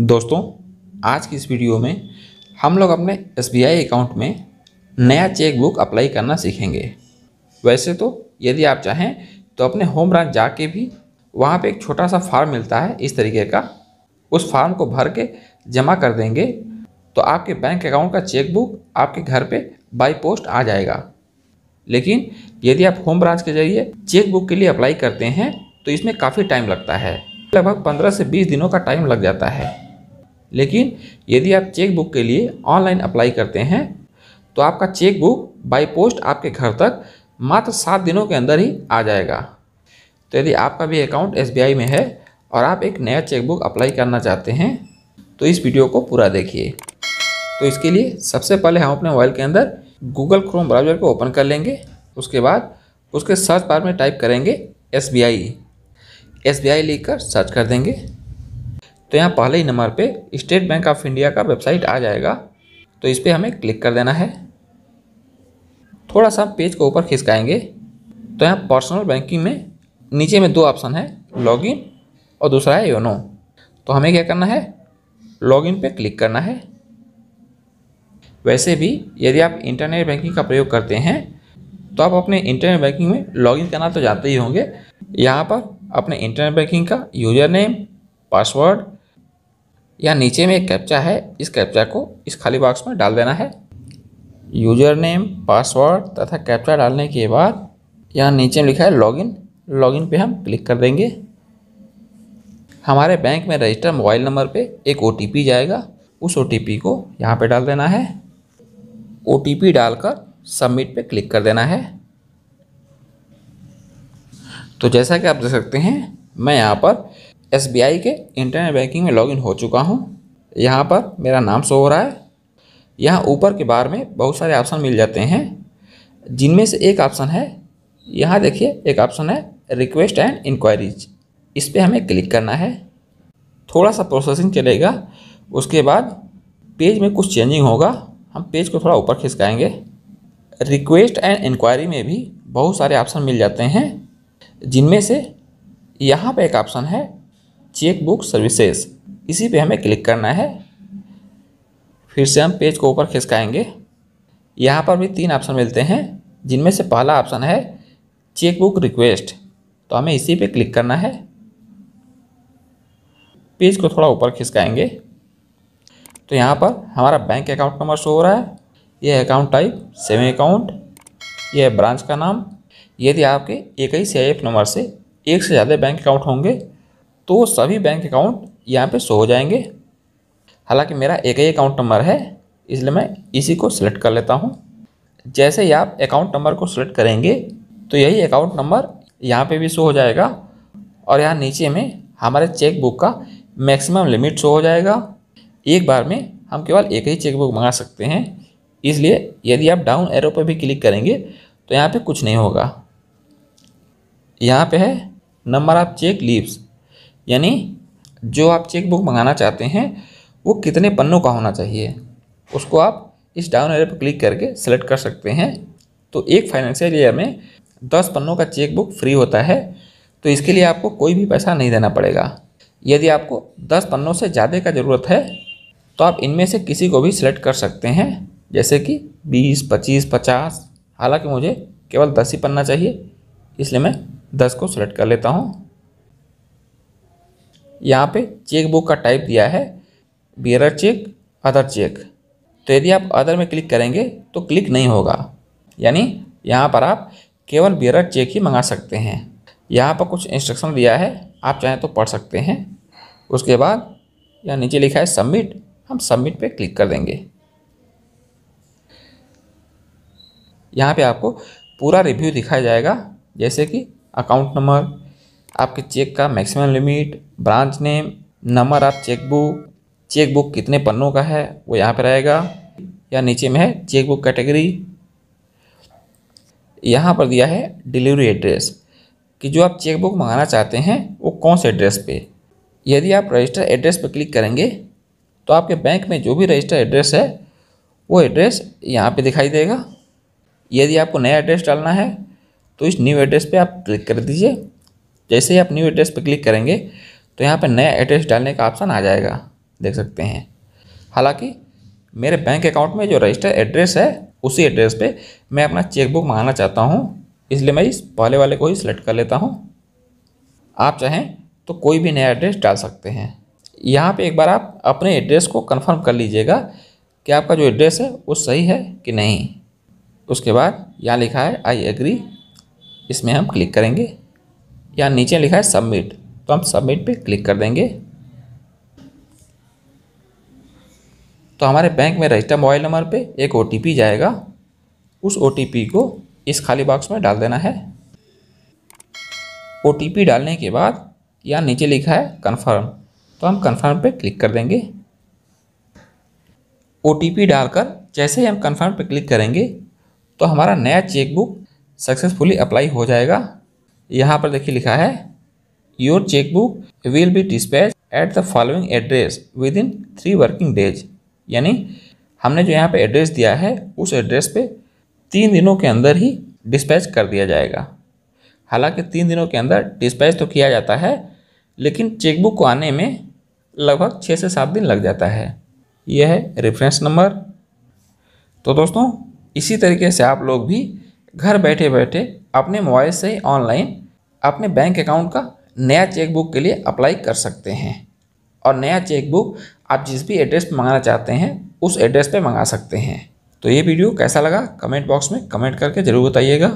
दोस्तों आज की इस वीडियो में हम लोग अपने एस अकाउंट में नया चेकबुक अप्लाई करना सीखेंगे वैसे तो यदि आप चाहें तो अपने होम ब्रांच जाके भी वहाँ पे एक छोटा सा फार्म मिलता है इस तरीके का उस फार्म को भर के जमा कर देंगे तो आपके बैंक अकाउंट का चेकबुक आपके घर पे बाई पोस्ट आ जाएगा लेकिन यदि आप होम ब्रांच के जरिए चेकबुक के लिए अप्लाई करते हैं तो इसमें काफ़ी टाइम लगता है लगभग पंद्रह से बीस दिनों का टाइम लग जाता है लेकिन यदि आप चेक बुक के लिए ऑनलाइन अप्लाई करते हैं तो आपका चेक बुक बाई पोस्ट आपके घर तक मात्र सात दिनों के अंदर ही आ जाएगा तो यदि आपका भी अकाउंट एस में है और आप एक नया चेकबुक अप्लाई करना चाहते हैं तो इस वीडियो को पूरा देखिए तो इसके लिए सबसे पहले हम अपने मोबाइल के अंदर गूगल क्रोम ब्राउज़र को ओपन कर लेंगे उसके बाद उसके सर्च बार में टाइप करेंगे S B I S B I लिख कर सर्च कर देंगे तो यहाँ पहले ही नंबर पे स्टेट बैंक ऑफ इंडिया का वेबसाइट आ जाएगा तो इस पर हमें क्लिक कर देना है थोड़ा सा पेज को ऊपर खिसकाएंगे तो यहाँ पर्सनल बैंकिंग में नीचे में दो ऑप्शन है लॉगिन और दूसरा है योनो तो हमें क्या करना है लॉगिन पे क्लिक करना है वैसे भी यदि आप इंटरनेट बैंकिंग का प्रयोग करते हैं तो आप अपने इंटरनेट बैंकिंग में लॉगिन करना तो जानते ही होंगे यहाँ पर अपने इंटरनेट बैंकिंग का यूजर नेम पासवर्ड या नीचे में एक कैप्चा है इस कैप्चा को इस खाली बॉक्स में डाल देना है यूजर नेम पासवर्ड तथा कैप्चा डालने के बाद यहाँ नीचे में लिखा है लॉगिन लॉगिन पे हम क्लिक कर देंगे हमारे बैंक में रजिस्टर मोबाइल नंबर पे एक ओ जाएगा उस ओ को यहाँ पे डाल देना है ओ डालकर सबमिट पे क्लिक कर देना है तो जैसा कि आप देख सकते हैं मैं यहाँ पर एस के इंटरनेट बैंकिंग में लॉगिन हो चुका हूँ यहाँ पर मेरा नाम शो हो रहा है यहाँ ऊपर के बार में बहुत सारे ऑप्शन मिल जाते हैं जिनमें से एक ऑप्शन है यहाँ देखिए एक ऑप्शन है रिक्वेस्ट एंड इंक्वायरीज इस पर हमें क्लिक करना है थोड़ा सा प्रोसेसिंग चलेगा उसके बाद पेज में कुछ चेंजिंग होगा हम पेज को थोड़ा ऊपर खिसकाएंगे रिक्वेस्ट एंड इंक्वायरी में भी बहुत सारे ऑप्शन मिल जाते हैं जिनमें से यहाँ पर एक ऑप्शन है चेक बुक सर्विसेज इसी पे हमें क्लिक करना है फिर से हम पेज को ऊपर खिसकाएंगे यहाँ पर भी तीन ऑप्शन मिलते हैं जिनमें से पहला ऑप्शन है चेक बुक रिक्वेस्ट तो हमें इसी पे क्लिक करना है पेज को थोड़ा ऊपर खिसकाएंगे तो यहाँ पर हमारा बैंक अकाउंट नंबर शो हो रहा है यह अकाउंट टाइप सेविंग अकाउंट यह ब्रांच का नाम यदि आपके एक ही सी नंबर से एक से ज़्यादा बैंक अकाउंट होंगे तो सभी बैंक अकाउंट यहाँ पे शो हो जाएंगे हालांकि मेरा एक ही अकाउंट नंबर है इसलिए मैं इसी को सिलेक्ट कर लेता हूँ जैसे ही आप अकाउंट नंबर को सिलेक्ट करेंगे तो यही अकाउंट नंबर यहाँ पे भी शो हो जाएगा और यहाँ नीचे में हमारे चेकबुक का मैक्सिमम लिमिट शो हो जाएगा एक बार में हम केवल एक ही चेकबुक मंगा सकते हैं इसलिए यदि आप डाउन एरो पर भी क्लिक करेंगे तो यहाँ पर कुछ नहीं होगा यहाँ पर है नंबर ऑफ चेक लीव्स यानी जो आप चेक बुक मंगाना चाहते हैं वो कितने पन्नों का होना चाहिए उसको आप इस डाउन एयर पर क्लिक करके सेलेक्ट कर सकते हैं तो एक फाइनेंशियल ईयर में दस पन्नों का चेक बुक फ्री होता है तो इसके लिए आपको कोई भी पैसा नहीं देना पड़ेगा यदि आपको दस पन्नों से ज़्यादा का ज़रूरत है तो आप इनमें से किसी को भी सिलेक्ट कर सकते हैं जैसे कि बीस पच्चीस पचास हालांकि मुझे केवल दस ही पन्ना चाहिए इसलिए मैं दस को सिलेक्ट कर लेता हूँ यहाँ पे चेक बुक का टाइप दिया है बियरर चेक अदर चेक तो यदि आप अदर में क्लिक करेंगे तो क्लिक नहीं होगा यानी यहाँ पर आप केवल बियरर चेक ही मंगा सकते हैं यहाँ पर कुछ इंस्ट्रक्शन दिया है आप चाहें तो पढ़ सकते हैं उसके बाद यहाँ नीचे लिखा है सबमिट हम सबमिट पे क्लिक कर देंगे यहाँ पे आपको पूरा रिव्यू दिखाया जाएगा जैसे कि अकाउंट नंबर आपके चेक का maximum limit branch name number of chequebook chequebook कितने पन्नों का है वो यहाँ पर रहेगा या नीचे में है चेकबुक कैटेगरी यहाँ पर दिया है डिलीवरी एड्रेस कि जो आप चेकबुक मंगाना चाहते हैं वो कौन से एड्रेस पे यदि आप रजिस्टर एड्रेस पर क्लिक करेंगे तो आपके बैंक में जो भी रजिस्टर एड्रेस है वो एड्रेस यहाँ पे दिखाई देगा यदि आपको नया एड्रेस डालना है तो इस न्यू एड्रेस पे आप क्लिक कर दीजिए जैसे ही आप न्यू एड्रेस पर क्लिक करेंगे तो यहाँ पर नया एड्रेस डालने का ऑप्शन आ जाएगा देख सकते हैं हालांकि मेरे बैंक अकाउंट में जो रजिस्टर एड्रेस है उसी एड्रेस पर मैं अपना चेकबुक मांगना चाहता हूँ इसलिए मैं इस पहले वाले को ही सिलेक्ट कर लेता हूँ आप चाहें तो कोई भी नया एड्रेस डाल सकते हैं यहाँ पे एक बार आप अपने एड्रेस को कंफर्म कर लीजिएगा कि आपका जो एड्रेस है वो सही है कि नहीं उसके बाद यहाँ लिखा है आई एग्री इसमें हम क्लिक करेंगे यहाँ नीचे लिखा है सबमिट तो हम सबमिट पे क्लिक कर देंगे तो हमारे बैंक में रजिस्टर मोबाइल नंबर पे एक ओ जाएगा उस ओ को इस खाली बॉक्स में डाल देना है ओ डालने के बाद यहाँ नीचे लिखा है कन्फर्म तो हम कन्फर्म पे क्लिक कर देंगे ओ डालकर जैसे ही हम कन्फर्म पे क्लिक करेंगे तो हमारा नया चेकबुक सक्सेसफुली अप्लाई हो जाएगा यहाँ पर देखिए लिखा है your chequebook will be dispatch at the following address within three working days यानी हमने जो यहाँ पे एड्रेस दिया है उस एड्रेस पे तीन दिनों के अंदर ही डिस्पैच कर दिया जाएगा हालांकि तीन दिनों के अंदर डिस्पैच तो किया जाता है लेकिन चेकबुक को आने में लगभग छः से सात दिन लग जाता है यह है रेफरेंस नंबर तो दोस्तों इसी तरीके से आप लोग भी घर बैठे बैठे अपने मोबाइल से ही ऑनलाइन अपने बैंक अकाउंट का नया चेकबुक के लिए अप्लाई कर सकते हैं और नया चेकबुक आप जिस भी एड्रेस पर मंगाना चाहते हैं उस एड्रेस पर मंगा सकते हैं तो ये वीडियो कैसा लगा कमेंट बॉक्स में कमेंट करके ज़रूर बताइएगा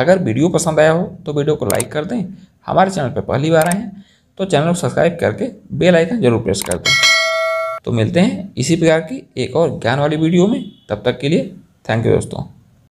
अगर वीडियो पसंद आया हो तो वीडियो को लाइक कर दें हमारे चैनल पर पहली बार आए हैं तो चैनल को सब्सक्राइब करके बेल आइकन जरूर प्रेस कर दें तो मिलते हैं इसी प्रकार की एक और ज्ञान वाली वीडियो में तब तक के लिए थैंक यू दोस्तों